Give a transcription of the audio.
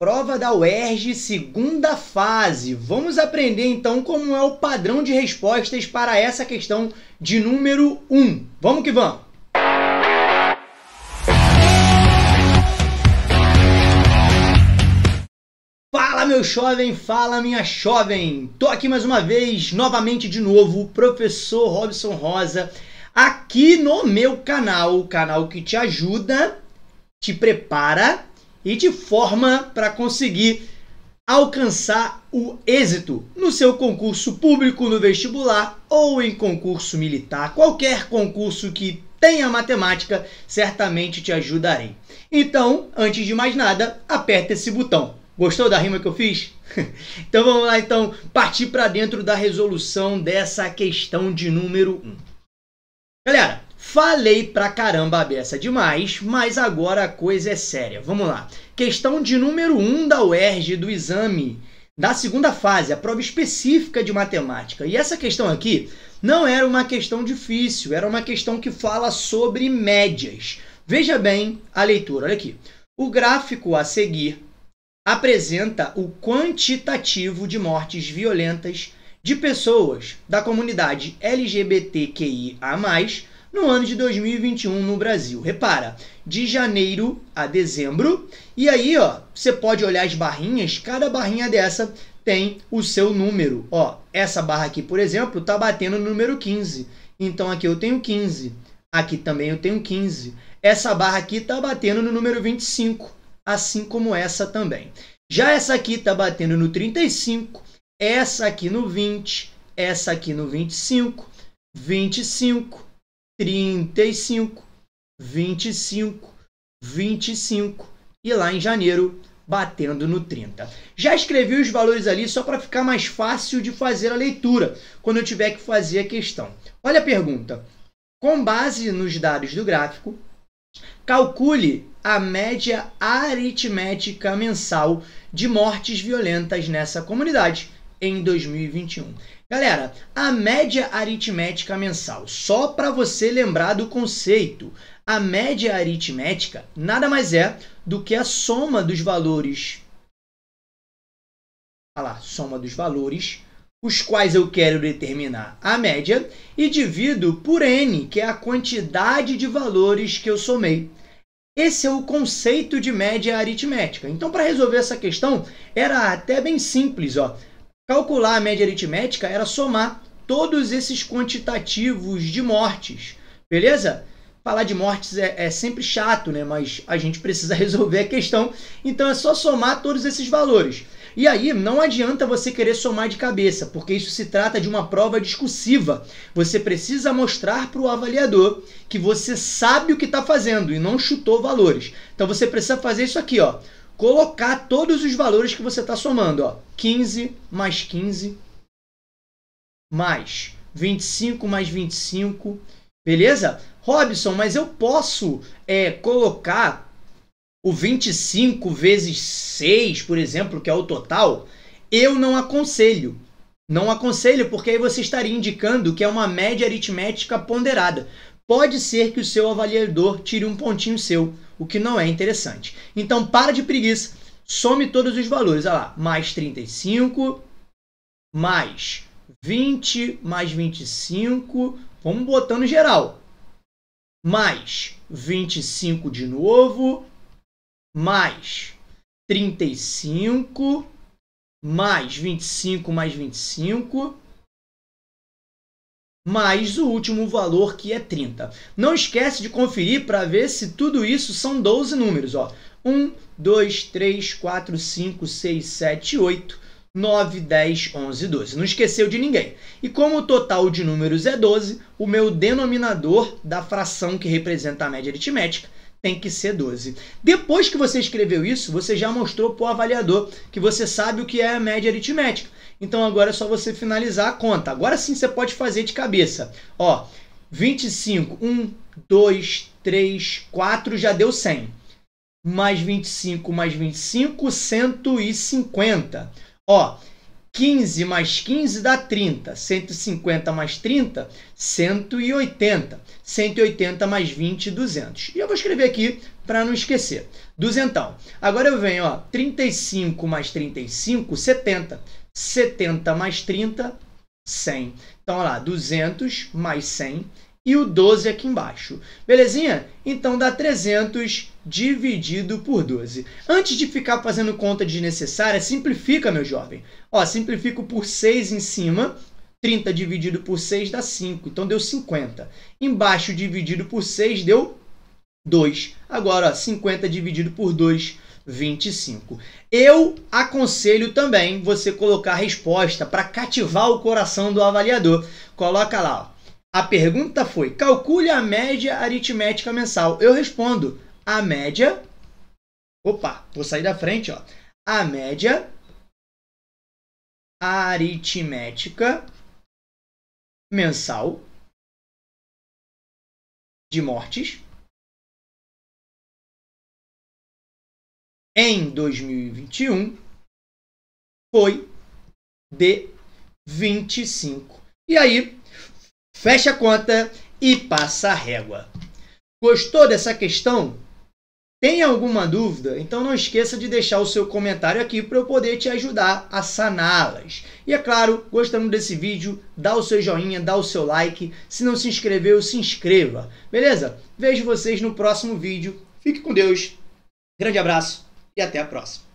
Prova da UERJ, segunda fase. Vamos aprender então como é o padrão de respostas para essa questão de número 1. Vamos que vamos! Fala meu jovem, fala minha jovem. Tô aqui mais uma vez, novamente de novo, professor Robson Rosa, aqui no meu canal, o canal que te ajuda, te prepara e de forma para conseguir alcançar o êxito no seu concurso público no vestibular ou em concurso militar, qualquer concurso que tenha matemática, certamente te ajudarei. Então, antes de mais nada, aperta esse botão. Gostou da rima que eu fiz? então vamos lá então partir para dentro da resolução dessa questão de número 1. Galera, Falei pra caramba a beça demais, mas agora a coisa é séria. Vamos lá. Questão de número 1 um da UERJ do exame da segunda fase, a prova específica de matemática. E essa questão aqui não era uma questão difícil, era uma questão que fala sobre médias. Veja bem a leitura, olha aqui. O gráfico a seguir apresenta o quantitativo de mortes violentas de pessoas da comunidade LGBTQIA+, no ano de 2021 no Brasil. Repara, de janeiro a dezembro. E aí, ó, você pode olhar as barrinhas, cada barrinha dessa tem o seu número. Ó, essa barra aqui, por exemplo, tá batendo no número 15. Então aqui eu tenho 15. Aqui também eu tenho 15. Essa barra aqui tá batendo no número 25, assim como essa também. Já essa aqui tá batendo no 35, essa aqui no 20, essa aqui no 25, 25, 35, 25, 25 e lá em janeiro batendo no 30. Já escrevi os valores ali só para ficar mais fácil de fazer a leitura quando eu tiver que fazer a questão. Olha a pergunta. Com base nos dados do gráfico, calcule a média aritmética mensal de mortes violentas nessa comunidade em 2021. Galera, a média aritmética mensal, só para você lembrar do conceito, a média aritmética nada mais é do que a soma dos valores. Ah lá, soma dos valores, os quais eu quero determinar a média, e divido por n, que é a quantidade de valores que eu somei. Esse é o conceito de média aritmética. Então, para resolver essa questão, era até bem simples. Ó. Calcular a média aritmética era somar todos esses quantitativos de mortes, beleza? Falar de mortes é, é, sempre chato, né? Mas a gente precisa resolver a questão, então é só somar todos esses valores. E aí não adianta você querer somar de cabeça, porque isso se trata de uma prova discursiva. Você precisa mostrar para o avaliador que você sabe o que está fazendo e não chutou valores. Então você precisa fazer isso aqui, ó colocar todos os valores que você está somando. Ó. 15 mais 15 mais 25 mais 25. Beleza? Robson, mas eu posso é, colocar o 25 vezes 6, por exemplo, que é o total? Eu não aconselho. Não aconselho, porque aí você estaria indicando que é uma média aritmética ponderada. Pode ser que o seu avaliador tire um pontinho seu o que não é interessante. Então, para de preguiça, some todos os valores. Olha lá, mais 35, mais 20, mais 25, vamos botando geral. Mais 25 de novo, mais 35, mais 25, mais 25, mais o último valor que é 30. Não esquece de conferir para ver se tudo isso são 12 números. Ó. 1, 2, 3, 4, 5, 6, 7, 8, 9, 10, 11, 12. Não esqueceu de ninguém. E como o total de números é 12, o meu denominador da fração que representa a média aritmética tem que ser 12. Depois que você escreveu isso, você já mostrou para o avaliador que você sabe o que é a média aritmética. Então agora é só você finalizar a conta. Agora sim você pode fazer de cabeça. Ó, 25, 1, 2, 3, 4, já deu 100. Mais 25, mais 25, 150. Ó, 15 mais 15 dá 30. 150 mais 30, 180. 180 mais 20, 200. E eu vou escrever aqui para não esquecer. Duzentão. Agora eu venho, ó, 35 mais 35, 70. 70 mais 30, 100. Então, olha lá, 200 mais 100 e o 12 aqui embaixo. Belezinha? Então dá 300 dividido por 12. Antes de ficar fazendo conta desnecessária, simplifica, meu jovem. Ó, simplifico por 6 em cima, 30 dividido por 6 dá 5, então deu 50. Embaixo dividido por 6 deu 2. Agora, ó, 50 dividido por 2, 25. Eu aconselho também você colocar a resposta para cativar o coração do avaliador. Coloca lá, ó. A pergunta foi: calcule a média aritmética mensal. Eu respondo: a média. Opa, vou sair da frente, ó. A média aritmética mensal de mortes em 2021 foi de 25. E aí, fecha a conta e passa a régua. Gostou dessa questão? Tem alguma dúvida? Então não esqueça de deixar o seu comentário aqui para eu poder te ajudar a saná-las. E é claro, gostando desse vídeo, dá o seu joinha, dá o seu like. Se não se inscreveu, se inscreva. Beleza? Vejo vocês no próximo vídeo. Fique com Deus. Grande abraço e até a próxima.